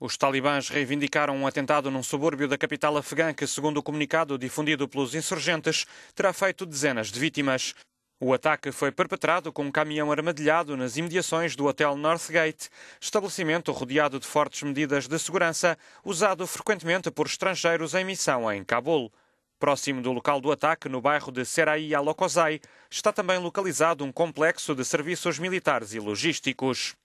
Os talibãs reivindicaram um atentado num subúrbio da capital afegã que, segundo o comunicado difundido pelos insurgentes, terá feito dezenas de vítimas. O ataque foi perpetrado com um caminhão armadilhado nas imediações do Hotel Northgate, estabelecimento rodeado de fortes medidas de segurança, usado frequentemente por estrangeiros em missão em Cabul. Próximo do local do ataque, no bairro de Serai Alokozai, está também localizado um complexo de serviços militares e logísticos.